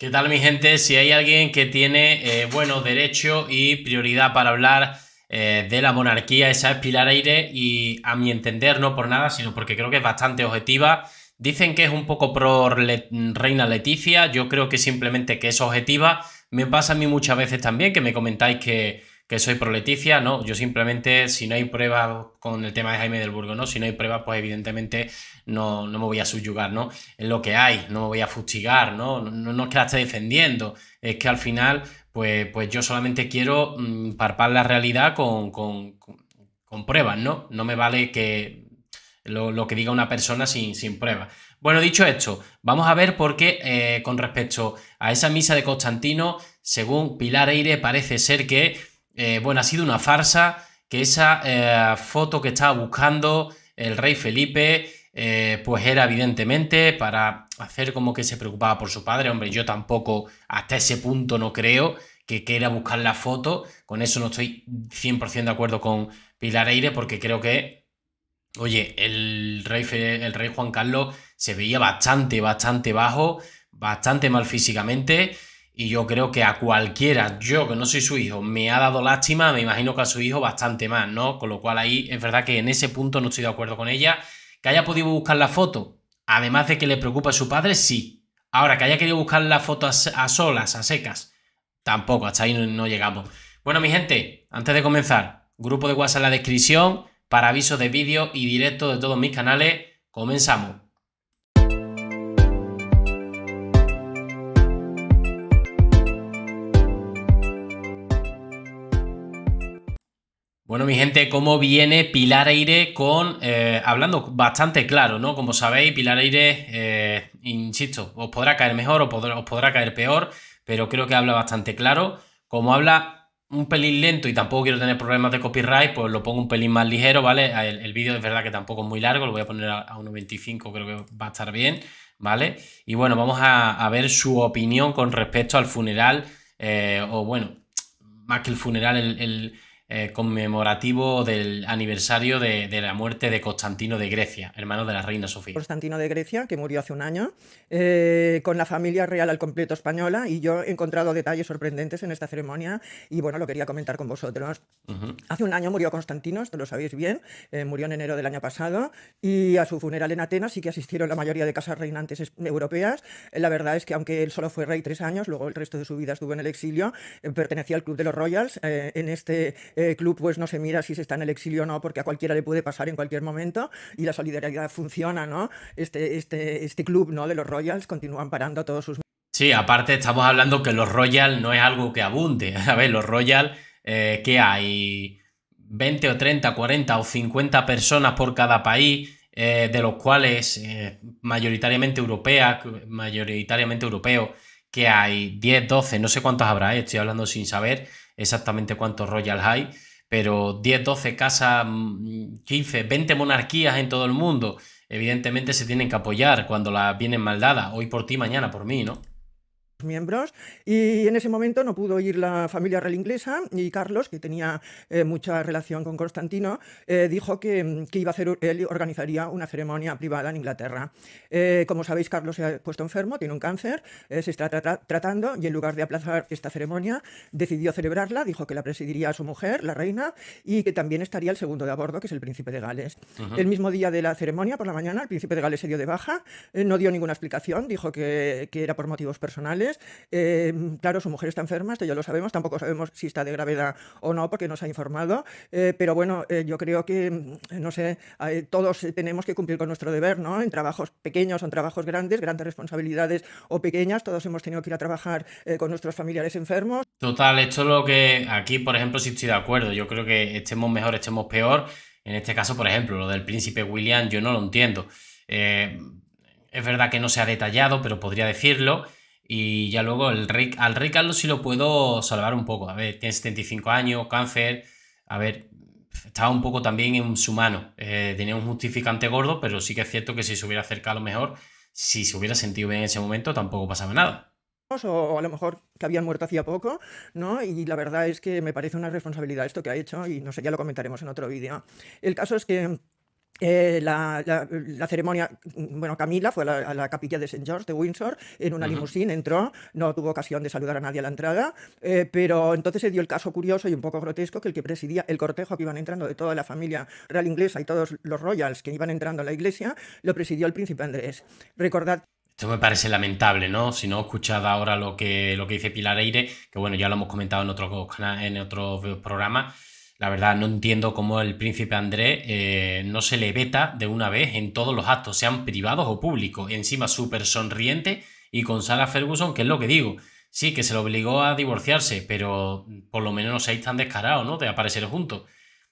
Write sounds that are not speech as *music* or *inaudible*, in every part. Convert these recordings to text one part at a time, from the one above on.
¿Qué tal mi gente? Si hay alguien que tiene, eh, bueno, derecho y prioridad para hablar eh, de la monarquía, esa es Pilar Aire y a mi entender, no por nada, sino porque creo que es bastante objetiva. Dicen que es un poco pro Reina Leticia, yo creo que simplemente que es objetiva. Me pasa a mí muchas veces también que me comentáis que que soy proleticia, no, yo simplemente, si no hay pruebas con el tema de Jaime del Burgo, ¿no? Si no hay pruebas, pues evidentemente no, no me voy a subyugar, ¿no? Es lo que hay, no me voy a fustigar, ¿no? No, es que la esté defendiendo, es que al final, pues, pues yo solamente quiero mm, parpar la realidad con, pruebas, ¿no? No me vale que lo, que diga una persona sin, sin pruebas. Bueno, dicho esto, vamos a ver por qué eh, con respecto a esa misa de Constantino, según Pilar Eire, parece ser que eh, bueno, ha sido una farsa que esa eh, foto que estaba buscando el rey Felipe, eh, pues era evidentemente para hacer como que se preocupaba por su padre. Hombre, yo tampoco hasta ese punto no creo que quiera buscar la foto. Con eso no estoy 100% de acuerdo con Pilar Aire porque creo que, oye, el rey, el rey Juan Carlos se veía bastante, bastante bajo, bastante mal físicamente. Y yo creo que a cualquiera, yo que no soy su hijo, me ha dado lástima, me imagino que a su hijo bastante más, ¿no? Con lo cual ahí es verdad que en ese punto no estoy de acuerdo con ella. Que haya podido buscar la foto, además de que le preocupa a su padre, sí. Ahora, que haya querido buscar la foto a, solas, a secas, tampoco, hasta ahí no, llegamos. Bueno, mi gente, antes de comenzar, grupo de WhatsApp en la descripción para avisos de vídeo y directo de todos mis canales. Comenzamos. Bueno, mi gente, ¿cómo viene Pilar Aire con. Eh, hablando bastante claro, ¿no? Como sabéis, Pilar Aire, eh, insisto, os podrá caer mejor o os podrá caer peor, pero creo que habla bastante claro. Como habla un pelín lento y tampoco quiero tener problemas de copyright, pues lo pongo un pelín más ligero, ¿vale? Ah, el, vídeo es verdad que tampoco es muy largo, lo voy a poner a, a 1.25, creo que va a estar bien, ¿vale? Y bueno, vamos a, ver su opinión con respecto al funeral, eh, o bueno, más que el funeral, el eh, conmemorativo del aniversario de, la muerte de Constantino de Grecia, hermano de la reina Sofía. Constantino de Grecia, que murió hace un año, eh, con la familia real al completo española, y yo he encontrado detalles sorprendentes en esta ceremonia, y bueno, lo quería comentar con vosotros. Hace un año murió Constantino, esto lo sabéis bien, eh, murió en enero del año pasado, y a su funeral en Atenas sí que asistieron la mayoría de casas reinantes europeas. La verdad es que aunque él solo fue rey tres años, luego el resto de su vida estuvo en el exilio, pertenecía al Club de los Royals, en este club pues no se mira si se está en el exilio o no, porque a cualquiera le puede pasar en cualquier momento y la solidaridad funciona, ¿no? Este, este, este club ¿no? de los Royals continúan parando todos sus... Sí, aparte estamos hablando que los Royals no es algo que abunde. *laughs* A ver, los Royals, eh, que hay? 20 o 30, 40 o 50 personas por cada país, eh, de los cuales eh, mayoritariamente europea mayoritariamente europeo que hay 10, 12, no sé cuántos habrá, estoy hablando sin saber, exactamente cuántos Royal hay... pero 10, 12 casas, 15, mm, 20 monarquías en todo el mundo, evidentemente se tienen que apoyar cuando las vienen mal hoy por ti, mañana por mí, ¿no? miembros y en ese momento no pudo ir la familia real inglesa y Carlos, que tenía eh, mucha relación con Constantino, eh, dijo que, que, iba a hacer, él organizaría una ceremonia privada en Inglaterra. Eh, como sabéis, Carlos se ha puesto enfermo, tiene un cáncer, se está tratando y en lugar de aplazar esta ceremonia decidió celebrarla, dijo que la presidiría su mujer, la reina, y que también estaría el segundo de a bordo, que es el príncipe de Gales. El mismo día de la ceremonia, por la mañana, el príncipe de Gales se dio de baja, no dio ninguna explicación, dijo que, que era por motivos personales, Em, claro, su mujer está enferma, esto ya lo sabemos, tampoco sabemos si está de gravedad o no, porque nos ha informado, eh, pero bueno, eh, yo creo que, mm, no sé, todos tenemos que cumplir con nuestro deber, ¿no? En trabajos pequeños o en trabajos grandes, grandes responsabilidades o pequeñas, todos hemos tenido que ir a trabajar eh, con nuestros familiares enfermos. Total, esto es lo que aquí, por ejemplo, sí estoy de acuerdo, yo creo que estemos mejor, estemos peor. En este caso, por ejemplo, lo del príncipe William, yo no lo entiendo. es verdad que no se ha detallado, pero podría decirlo. Y ya luego el al rey Carlos sí lo puedo salvar un poco. A ver, tiene 75 años, cáncer. A ver, estaba un poco también en su mano. Eh, tenía un justificante gordo, pero sí que es cierto que si se hubiera acercado mejor, si se hubiera sentido bien en ese momento, tampoco pasaba nada. O, a lo mejor que habían muerto hacía poco, ¿no? Y la verdad es que me parece una responsabilidad esto que ha hecho y no sé, ya lo comentaremos en otro vídeo. El caso es que eh, la, la, ceremonia, bueno, Camila fue a la, capilla de St. George de Windsor en una uh limusina, entró, no tuvo ocasión de saludar a nadie a la entrada, eh, pero entonces se dio el caso curioso y un poco grotesco que el que presidía el cortejo que iban entrando de toda la familia real inglesa y todos los royals que iban entrando a la iglesia, lo presidió el príncipe Andrés. Recordad esto me parece lamentable, ¿no? Si no escuchad ahora lo que, lo que dice Pilar Eire, que bueno, ya lo hemos comentado en otro en otros programas, la verdad, no entiendo cómo el príncipe Andrés eh, no se le veta de una vez en todos los actos, sean privados o públicos. Encima, súper sonriente y con Sarah Ferguson, que es lo que digo. Sí, que se lo obligó a divorciarse, pero por lo menos no seáis tan descarados, ¿no? De aparecer juntos.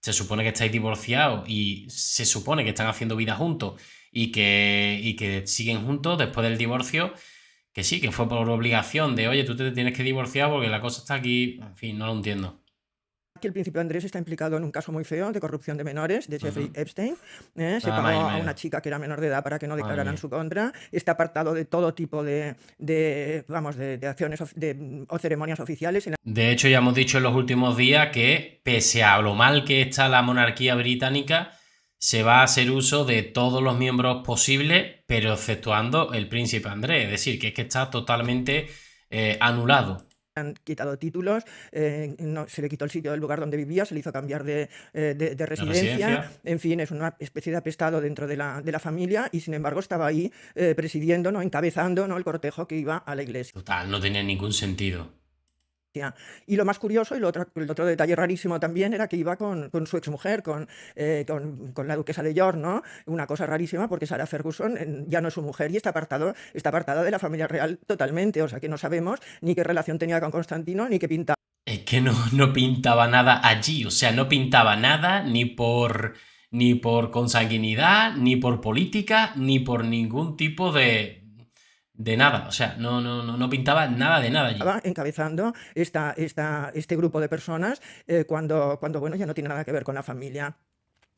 Se supone que estáis divorciados y se supone que están haciendo vida juntos y que, y que siguen juntos después del divorcio. Que sí, que fue por obligación de, oye, tú te tienes que divorciar porque la cosa está aquí. En fin, no lo entiendo que el príncipe Andrés está implicado en un caso muy feo de corrupción de menores de Jeffrey Epstein. ¿eh? Se tomó ah, a una chica que era menor de edad para que no declararan su contra. Está apartado de todo tipo de, vamos, de, acciones o ceremonias oficiales. De hecho, ya hemos dicho en los últimos días que, pese a lo mal que está la monarquía británica, se va a hacer uso de todos los miembros posibles, pero exceptuando el príncipe Andrés. Es decir, que es que está totalmente eh, anulado han quitado títulos, eh, se le quitó el sitio del lugar donde vivía, se le hizo cambiar de, eh, residencia. en fin, es una especie de apestado dentro de la, de la familia y sin embargo estaba ahí eh, presidiendo, ¿no? encabezando ¿no? el cortejo que iba a la iglesia. Total, no tenía ningún sentido. Y lo más curioso, y el otro detalle rarísimo también, era que iba con, su exmujer, eh, con, con, la duquesa de York, ¿no? Una cosa rarísima porque Sara Ferguson ya no es su mujer y está, apartado, está apartada de la familia real totalmente, o sea que no sabemos ni qué relación tenía con Constantino, ni qué pintaba. Es que no, no pintaba nada allí, o sea, no pintaba nada ni por, ni por consanguinidad, ni por política, ni por ningún tipo de, de nada, o sea, no, no, no, pintaba nada de nada allí. Encabezando esta, esta, este grupo de personas eh, cuando, cuando, bueno, ya no tiene nada que ver con la familia.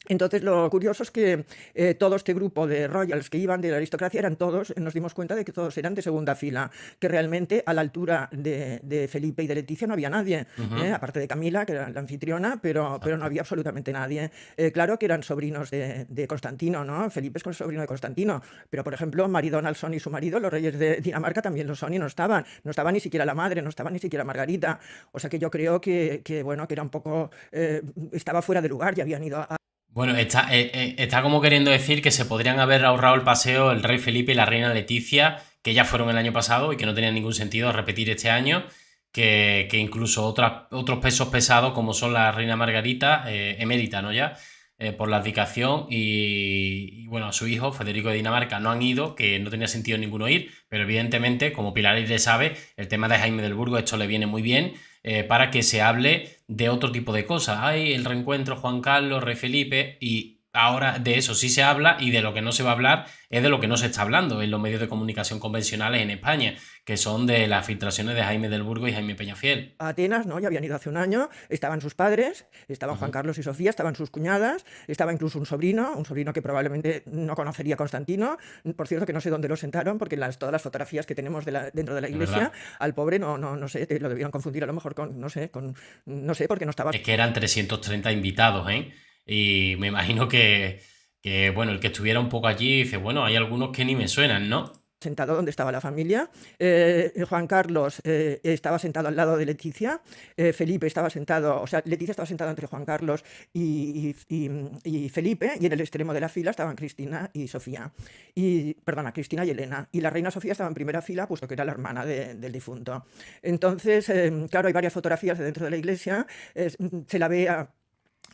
Entonces, lo curioso es que eh, todo este grupo de royals que iban de la aristocracia eran todos, nos dimos cuenta de que todos eran de segunda fila, que realmente a la altura de, Felipe y de Leticia no había nadie, ¿eh? aparte de Camila, que era la anfitriona, pero, pero no había absolutamente nadie. Eh, claro que eran sobrinos de, Constantino, ¿no? Felipe es sobrino de Constantino, pero por ejemplo, Mary Donaldson y su marido, los reyes de Dinamarca, también lo son y no estaban. No estaba ni siquiera la madre, no estaba ni siquiera Margarita. O sea que yo creo que, que bueno, que era un poco, estaba fuera de lugar y habían ido a bueno, está, eh, eh, está como queriendo decir que se podrían haber ahorrado el paseo el rey Felipe y la reina Leticia, que ya fueron el año pasado y que no tenía ningún sentido repetir este año, que, incluso otras, otros pesos pesados como son la reina Margarita, eh, emérita, ¿no? Ya, por la abdicación y, bueno, a su hijo, Federico de Dinamarca, no han ido, que no tenía sentido ninguno ir, pero evidentemente, como Pilar le sabe, el tema de Jaime del Burgo, esto le viene muy bien. Eh, para que se hable de otro tipo de cosas. Hay el reencuentro Juan Carlos, Rey Felipe y ahora de eso sí se habla y de lo que no se va a hablar es de lo que no se está hablando en los medios de comunicación convencionales en España, que son de las filtraciones de Jaime del Burgo y Jaime Peñafiel. A Atenas, ¿no? Ya habían ido hace un año, estaban sus padres, estaban Juan Carlos y Sofía, estaban sus cuñadas, estaba incluso un sobrino, un sobrino que probablemente no conocería Constantino, por cierto que no sé dónde lo sentaron, porque las, todas las fotografías que tenemos dentro de la iglesia, al pobre no, no, no sé, lo debieron confundir a lo mejor con, no sé, con, no sé, porque no estaba... Es que eran 330 invitados, ¿eh? Y me imagino que, bueno, el que estuviera un poco allí dice, bueno, hay algunos que ni me suenan, ¿no? sentado donde estaba la familia, eh, Juan Carlos eh, estaba sentado al lado de Leticia, eh, Felipe estaba sentado, o sea, Leticia estaba sentada entre Juan Carlos y, y, Felipe, y en el extremo de la fila estaban Cristina y Sofía, y, perdona, Cristina y Elena, y la reina Sofía estaba en primera fila, puesto que era la hermana del difunto. Entonces, claro, hay varias fotografías de dentro de la iglesia, se la ve a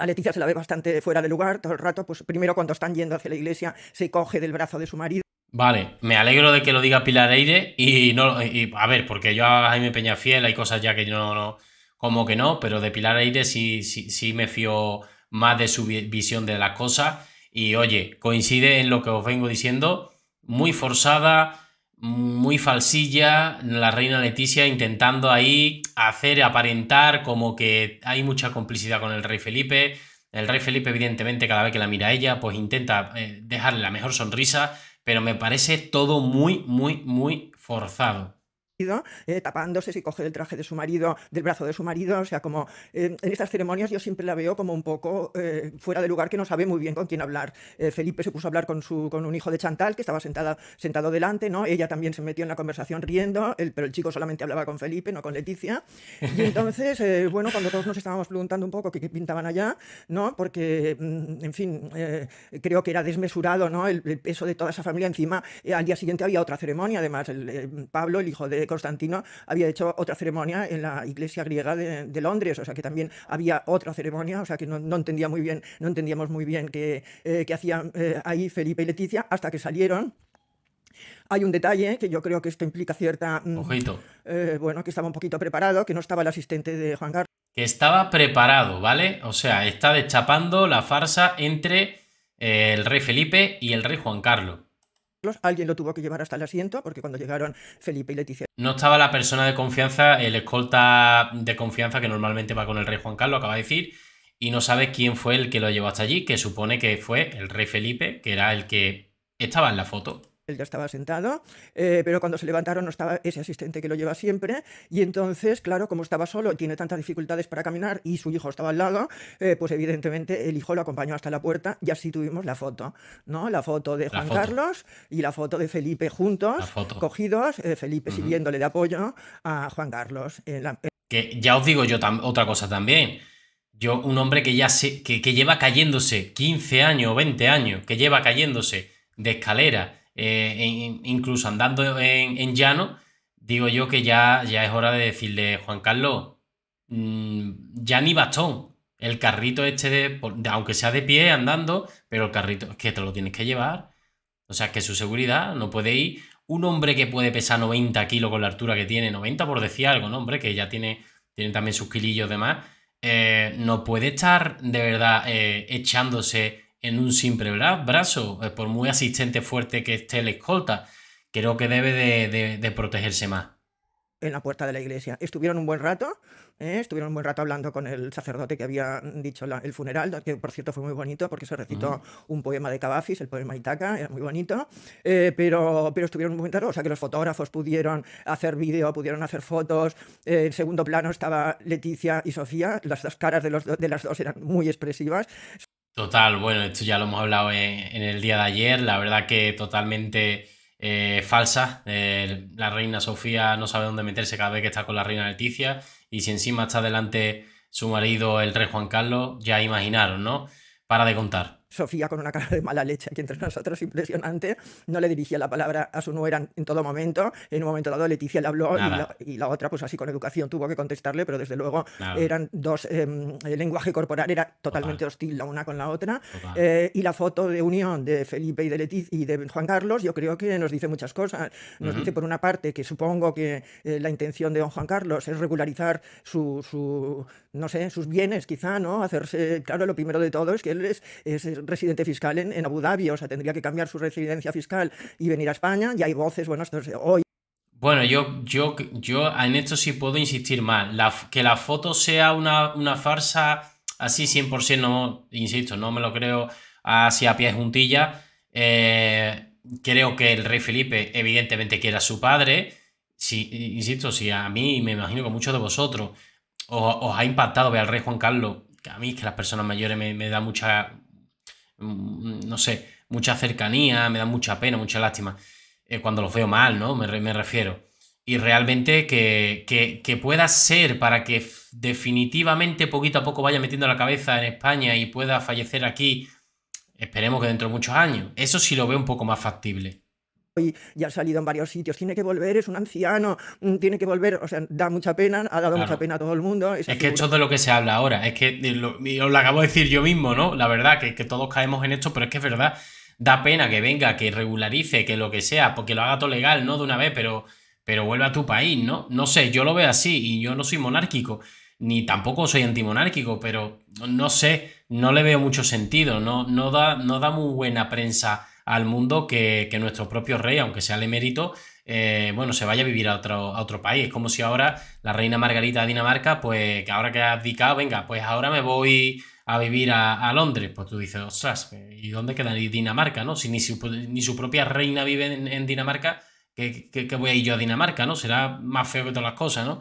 a Leticia se la ve bastante fuera de lugar todo el rato, pues primero cuando están yendo hacia la iglesia se coge del brazo de su marido. Vale, me alegro de que lo diga Pilar Aire y no a ver, porque yo a Jaime Fiel hay cosas ya que yo no, como que no, pero de Pilar Aire sí, sí, sí me fío más de su visión de las cosas y oye, coincide en lo que os vengo diciendo, muy forzada, muy falsilla, la reina Leticia intentando ahí hacer aparentar como que hay mucha complicidad con el rey Felipe. El rey Felipe, evidentemente, cada vez que la mira ella, pues intenta eh, dejarle la mejor sonrisa, pero me parece todo muy, muy, muy forzado. Eh, tapándose si coge el traje de su marido, del brazo de su marido, o sea, como eh, en estas ceremonias yo siempre la veo como un poco eh, fuera de lugar, que no sabe muy bien con quién hablar. Felipe se puso a hablar con, su, con un hijo de Chantal, que estaba sentada, sentado delante, ¿no? Ella también se metió en la conversación riendo, pero el chico solamente hablaba con Felipe, no con Leticia. Y entonces, bueno, cuando todos nos estábamos preguntando un poco qué, pintaban allá, ¿no? Porque, mm, en fin, creo que era desmesurado, ¿no? El, peso de toda esa familia encima. al día siguiente había otra ceremonia, además, Pablo, el hijo de Constantino había hecho otra ceremonia en la iglesia griega de, Londres, o sea que también había otra ceremonia, o sea que no, entendía muy bien, no entendíamos muy bien qué, eh, hacían eh, ahí Felipe y Leticia hasta que salieron. Hay un detalle que yo creo que esto implica cierta... Mm, eh, bueno, que estaba un poquito preparado, que no estaba el asistente de Juan Carlos. Que estaba preparado, ¿vale? O sea, está deschapando la farsa entre el rey Felipe y el rey Juan Carlos. Alguien lo tuvo que llevar hasta el asiento porque cuando llegaron Felipe y Leticia. No estaba la persona de confianza, el escolta de confianza que normalmente va con el rey Juan Carlos, acaba de decir, y no sabe quién fue el que lo llevó hasta allí, que supone que fue el rey Felipe, que era el que estaba en la foto él ya estaba sentado, eh, pero cuando se levantaron no estaba ese asistente que lo lleva siempre, y entonces, claro, como estaba solo y tiene tantas dificultades para caminar y su hijo estaba al lado, eh, pues evidentemente el hijo lo acompañó hasta la puerta y así tuvimos la foto, ¿no? La foto de Juan Carlos y la foto de Felipe juntos, cogidos, eh, Felipe siguiéndole sirviéndole de apoyo a Juan Carlos. Que ya os digo yo otra cosa también. Yo, un hombre que ya que, que lleva cayéndose 15 años o 20 años, que lleva cayéndose de escalera eh, incluso andando en, llano, digo yo que ya, ya es hora de decirle, Juan Carlos, mm, ya ni bastón. El carrito este, aunque sea de pie, andando, pero el carrito es que te lo tienes que llevar. O sea, que su seguridad no puede ir. Un hombre que puede pesar 90 kilos con la altura que tiene, 90 por decir algo, ¿no? Hombre, que ya tiene, tiene también sus kilillos de más, eh, no puede estar de verdad eh, echándose en un simple brazo, eh, por muy asistente fuerte que esté el escolta. Creo que debe de, protegerse más. En la puerta de la iglesia. Estuvieron un buen rato, ¿eh? estuvieron un buen rato hablando con el sacerdote que había dicho el funeral, que por cierto fue muy bonito porque se recitó un poema de Cavafis, el poema Itaca, era muy bonito, eh, pero, pero estuvieron buen rato, o sea que los fotógrafos pudieron hacer vídeo, pudieron hacer fotos, en segundo plano estaba Leticia y Sofía, las dos caras de, los de las dos eran muy expresivas. Total, bueno, esto ya lo hemos hablado en, el día de ayer, la verdad que totalmente eh, falsa. Eh, la reina Sofía no sabe dónde meterse cada vez que está con la reina Leticia y si encima está delante su marido, el rey Juan Carlos, ya imaginaron, ¿no? Para de contar. Sofía, con una cara de mala leche aquí entre nosotros, impresionante, no le dirigía la palabra a su nuera en todo momento. En un momento dado, Leticia le habló y la, otra, pues así con educación, tuvo que contestarle, pero desde luego eran dos. Em, el lenguaje corporal era totalmente hostil la una con la otra. Eh, y la foto de unión de Felipe y de Leticia y de Juan Carlos, yo creo que nos dice muchas cosas. Nos dice, por una parte, que supongo que eh, la intención de Juan Carlos es regularizar su, no sé, sus bienes, quizá, ¿no? Hacerse. Claro, lo primero de todo es que él es, es residente fiscal en, en Abu Dhabi, o sea, tendría que cambiar su residencia fiscal y venir a España, y hay voces, bueno, esto es hoy. Bueno, yo, yo, yo en esto sí puedo insistir más. que la foto sea una, farsa así 100%, no, insisto, no me lo creo así a pie juntilla. Eh, creo que el rey Felipe evidentemente que era su padre. insisto, si a mí, me imagino que muchos de vosotros os, ha impactado ver al rey Juan Carlos, que a mí que las personas mayores me, me da mucha, Mm, no sé, mucha cercanía, me da mucha pena, mucha lástima eh, cuando los veo mal, ¿no? Me, me refiero. Y realmente que, que, que, pueda ser para que definitivamente poquito a poco vaya metiendo la cabeza en España y pueda fallecer aquí, esperemos que dentro de muchos años. Eso sí lo veo un poco más factible y ya ha salido en varios sitios, tiene que volver, es un anciano, mm, tiene que volver, o sea, da mucha pena, ha dado mucha pena a todo el mundo. Es, que esto es de lo que se habla ahora, es que lo, os lo acabo de decir yo mismo, ¿no? La verdad, que, que todos caemos en esto, pero es que es verdad, da pena que venga, que regularice, que lo que sea, porque lo haga todo legal, ¿no? De una vez, pero, pero vuelve a tu país, ¿no? No sé, yo lo veo así y yo no soy monárquico, ni tampoco soy antimonárquico, pero no sé, no le veo mucho sentido, no, no, da, no da muy buena prensa al mundo que, nuestro propio rey, aunque sea el emérito, eh, bueno, se vaya a vivir a otro, a otro país. Es como si ahora la reina Margarita de Dinamarca, pues que ahora que ha abdicado, venga, pues ahora me voy a vivir a, Londres. Pues tú dices, ostras, eh, ¿y dónde queda Dinamarca, no? Si ni su, propia reina vive en, Dinamarca, ¿qué, voy a ir yo a Dinamarca, no? Será más feo que todas las cosas, ¿no?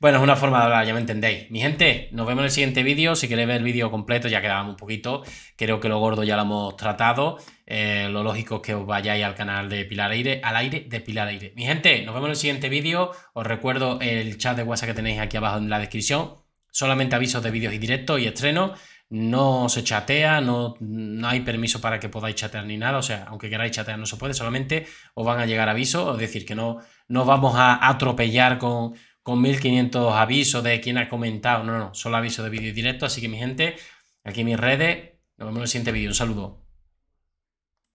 Bueno, es una forma de hablar, ya me entendéis. Mi gente, nos vemos en el siguiente vídeo. Si queréis ver el vídeo completo, ya quedábamos un poquito. Creo que lo gordo ya lo hemos tratado. Eh, lo lógico es que os vayáis al canal de Pilar Aire, al aire de Pilar Aire. Mi gente, nos vemos en el siguiente vídeo. Os recuerdo el chat de WhatsApp que tenéis aquí abajo en la descripción. Solamente avisos de vídeos y directos y estrenos. No se chatea, no, no hay permiso para que podáis chatear ni nada. O sea, aunque queráis chatear no se puede, solamente os van a llegar avisos. Es decir, que no, no vamos a atropellar con, 1500 avisos de quien ha comentado. No, no, solo avisos de vídeo y directo. Así que mi gente, aquí mis redes. Nos vemos en el siguiente vídeo. Un saludo.